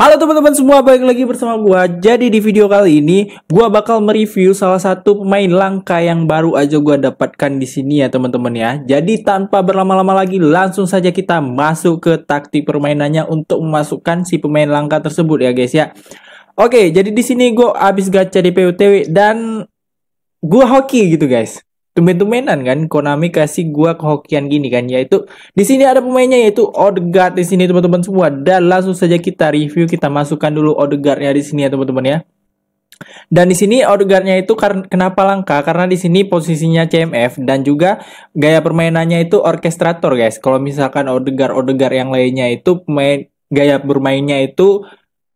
Halo teman-teman semua, balik lagi bersama gua. Jadi di video kali ini gua bakal mereview salah satu pemain langka yang baru aja gua dapatkan di sini ya teman-teman ya. Jadi tanpa berlama-lama lagi langsung saja kita masuk ke taktik permainannya untuk memasukkan si pemain langka tersebut ya guys ya. Oke, jadi di sini gua abis gacha di PUTW dan gua hoki gitu guys tumben-tumbenan kan Konami kasih gua kehokian gini kan yaitu di sini ada pemainnya yaitu Odegaard di sini teman-teman semua dan langsung saja kita review kita masukkan dulu Odegaardnya di sini ya teman-teman ya dan di sini Odegaardnya itu kenapa langka? Karena di sini posisinya CMF dan juga gaya permainannya itu orkestrator guys. Kalau misalkan Odegaard Odegaard yang lainnya itu pemain gaya bermainnya itu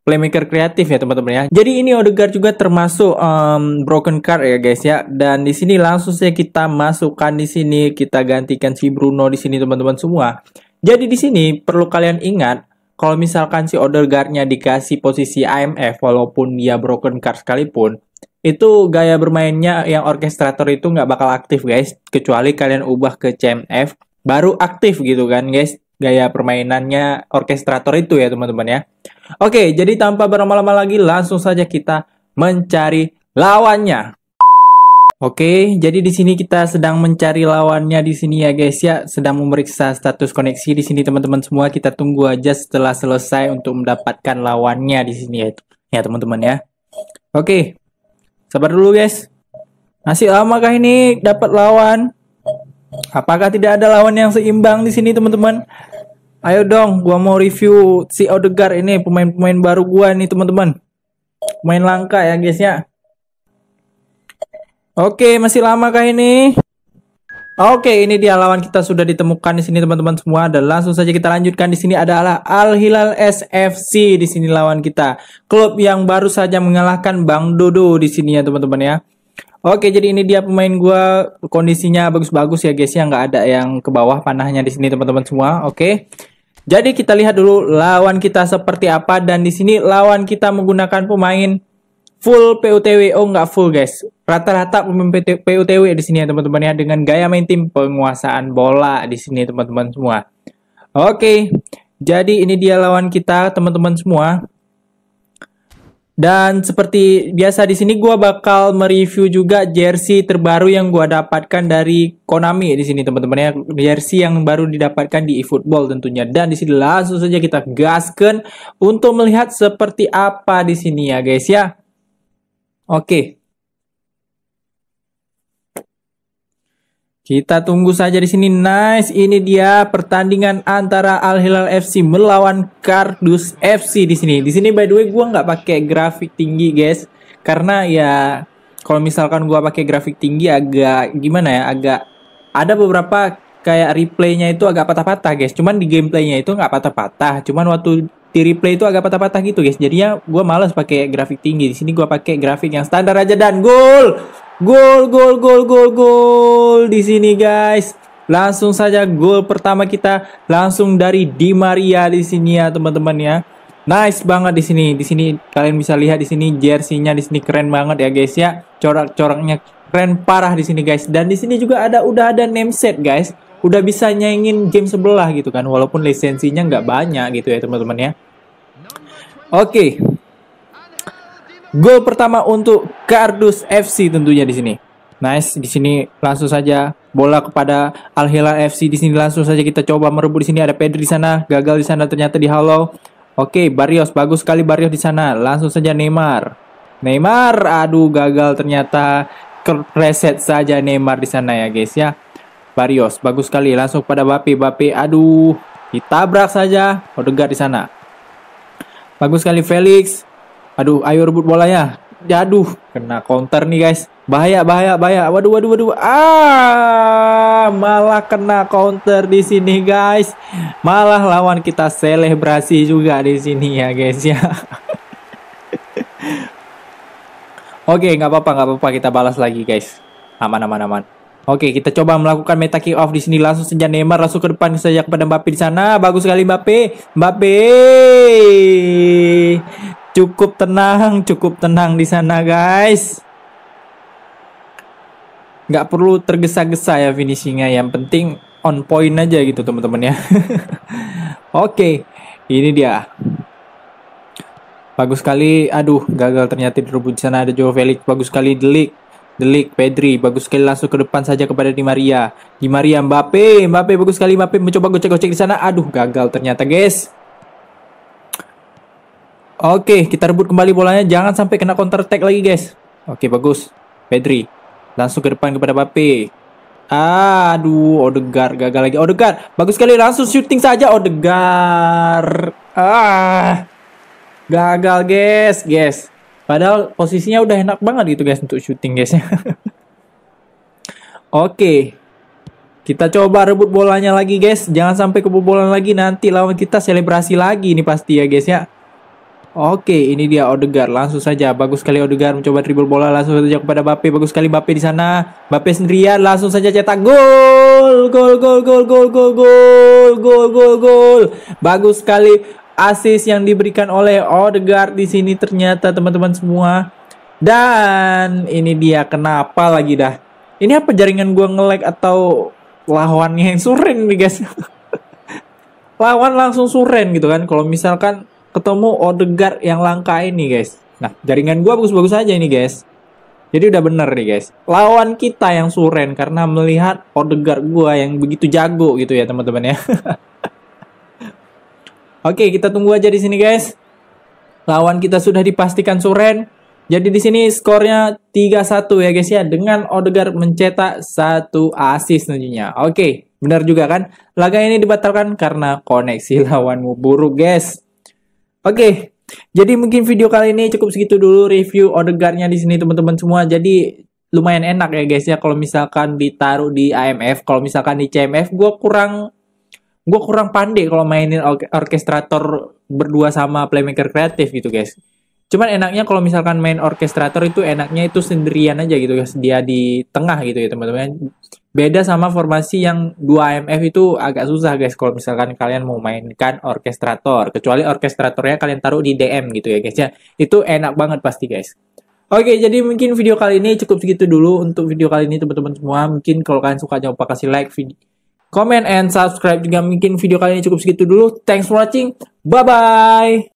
playmaker kreatif ya teman-teman ya. Jadi ini Odegaard juga termasuk um, broken card ya guys ya. Dan di sini langsung saja kita masukkan di sini kita gantikan si Bruno di sini teman-teman semua. Jadi di sini perlu kalian ingat kalau misalkan si Odegaard-nya dikasih posisi IMF walaupun dia broken card sekalipun itu gaya bermainnya yang orkestrator itu nggak bakal aktif guys kecuali kalian ubah ke CMF baru aktif gitu kan guys gaya permainannya orkestrator itu ya teman-teman ya Oke, jadi tanpa berlama-lama lagi langsung saja kita mencari lawannya. Oke, jadi di sini kita sedang mencari lawannya di sini ya guys ya, sedang memeriksa status koneksi di sini teman-teman semua. Kita tunggu aja setelah selesai untuk mendapatkan lawannya di sini ya. Ya teman-teman ya. Oke. Sabar dulu guys. Masih lama lamakah ini dapat lawan? Apakah tidak ada lawan yang seimbang di sini teman-teman? Ayo dong, gua mau review si Odegaard ini pemain-pemain baru gua nih teman-teman. Main langka ya guysnya. ya. Oke, masih lama kah ini? Oke, ini dia lawan kita sudah ditemukan di sini teman-teman semua. Dan langsung saja kita lanjutkan di sini adalah Al Hilal SFC di sini lawan kita. Klub yang baru saja mengalahkan Bang Dodo di sini ya teman-teman ya. Oke, jadi ini dia pemain gua kondisinya bagus-bagus ya guys ya, nggak ada yang ke bawah panahnya di sini teman-teman semua. Oke. Jadi kita lihat dulu lawan kita seperti apa dan di sini lawan kita menggunakan pemain full PUTW. Oh nggak full guys. Rata-rata pemain PUTW di sini ya teman-teman ya dengan gaya main tim penguasaan bola di sini teman-teman semua. Oke. Jadi ini dia lawan kita teman-teman semua. Dan seperti biasa di sini gue bakal mereview juga jersey terbaru yang gue dapatkan dari Konami di sini teman-teman ya jersey yang baru didapatkan di eFootball tentunya. Dan di sini langsung saja kita gaskan untuk melihat seperti apa di sini ya guys ya. Oke. Kita tunggu saja di sini. Nice, ini dia pertandingan antara Al Hilal FC melawan Kardus FC di sini. Di sini by the way gua nggak pakai grafik tinggi guys, karena ya kalau misalkan gua pakai grafik tinggi agak gimana ya, agak ada beberapa kayak replaynya itu agak patah-patah guys. Cuman di gameplaynya itu nggak patah-patah. Cuman waktu di replay itu agak patah-patah gitu guys. Jadinya gua males pakai grafik tinggi. Di sini gua pakai grafik yang standar aja dan gol. Gol, gol, gol, gol, gol di sini guys. Langsung saja gol pertama kita langsung dari Di Maria di sini ya teman-teman ya. Nice banget di sini. Di sini kalian bisa lihat di sini jersinya di sini keren banget ya guys ya. Corak-coraknya keren parah di sini guys. Dan di sini juga ada udah ada name set guys. Udah bisa nyaingin game sebelah gitu kan walaupun lisensinya nggak banyak gitu ya teman-teman ya. Oke. Okay. Gol pertama untuk Kardus FC tentunya di sini. Nice, di sini langsung saja bola kepada Al Hilal FC. Di sini langsung saja kita coba merebut di sini ada Pedri di sana, gagal di sana ternyata dihalau. Oke, Barrios bagus sekali Barrios di sana. Langsung saja Neymar. Neymar, aduh gagal ternyata reset saja Neymar di sana ya guys ya. Barrios bagus sekali langsung pada Bape. Bape aduh ditabrak saja Odegaard di sana. Bagus sekali Felix. Aduh, ayo rebut bolanya. Aduh, kena counter nih guys. Bahaya, bahaya, bahaya. Waduh, waduh, waduh. Ah, malah kena counter di sini guys. Malah lawan kita selebrasi juga di sini ya guys ya. Oke, nggak apa-apa, nggak apa-apa. Kita balas lagi guys. Aman, aman, aman. Oke, kita coba melakukan meta kick off di sini langsung saja Neymar langsung ke depan saja kepada Mbappe di sana. Bagus sekali Mbappe. Mbappe. Cukup tenang, cukup tenang di sana guys. Nggak perlu tergesa-gesa ya finishingnya. Yang penting on point aja gitu teman-teman ya. Oke, okay, ini dia. Bagus sekali. Aduh, gagal ternyata direbut di sana ada Joe Felix. Bagus sekali Delik. Delik, Pedri, bagus sekali langsung ke depan saja kepada Di Maria. Di Maria Mbappe, Mbappe bagus sekali Mbappe mencoba gocek-gocek di sana. Aduh, gagal ternyata, guys. Oke, kita rebut kembali bolanya. Jangan sampai kena counter attack lagi, guys. Oke, bagus. Pedri. Langsung ke depan kepada Mbappe. Aduh, Odegaard gagal lagi. Odegaard, bagus sekali. Langsung shooting saja Odegaard. Ah. Gagal, guys. Guys. Padahal posisinya udah enak banget gitu, guys, untuk shooting, guys. Oke. Kita coba rebut bolanya lagi, guys. Jangan sampai kebobolan lagi nanti lawan kita selebrasi lagi ini pasti ya, guys ya. Oke, ini dia Odegaard. Langsung saja, bagus sekali Odegaard mencoba dribble bola langsung saja kepada Bape. Bagus sekali Bape di sana. Bape sendirian, langsung saja cetak gol. Gol, gol, gol, gol, gol, gol, gol, gol, gol. Bagus sekali asis yang diberikan oleh Odegaard di sini ternyata teman-teman semua. Dan ini dia kenapa lagi dah. Ini apa jaringan gua ngelek atau lawannya yang suren nih guys. Lawan langsung suren gitu kan. Kalau misalkan ketemu Odegaard yang langka ini guys. Nah, jaringan gue bagus-bagus aja ini guys. Jadi udah bener nih guys. Lawan kita yang suren karena melihat Odegaard gue yang begitu jago gitu ya teman-teman ya. Oke, kita tunggu aja di sini guys. Lawan kita sudah dipastikan suren. Jadi di sini skornya 3-1 ya guys ya dengan Odegaard mencetak satu assist tentunya. Oke, benar juga kan? Laga ini dibatalkan karena koneksi lawanmu buruk guys. Oke, okay. jadi mungkin video kali ini cukup segitu dulu review Odegarnya di sini teman-teman semua. Jadi lumayan enak ya guys ya kalau misalkan ditaruh di AMF, kalau misalkan di CMF gue kurang gue kurang pandai kalau mainin or orkestrator berdua sama playmaker kreatif gitu guys. Cuman enaknya kalau misalkan main orkestrator itu enaknya itu sendirian aja gitu guys, dia di tengah gitu ya teman-teman. Beda sama formasi yang 2 AMF itu agak susah guys kalau misalkan kalian mau mainkan orkestrator. Kecuali orkestratornya kalian taruh di DM gitu ya guys ya. Itu enak banget pasti guys. Oke, jadi mungkin video kali ini cukup segitu dulu untuk video kali ini teman-teman semua. Mungkin kalau kalian suka jangan lupa kasih like, video, comment, and subscribe juga. Mungkin video kali ini cukup segitu dulu. Thanks for watching. Bye-bye.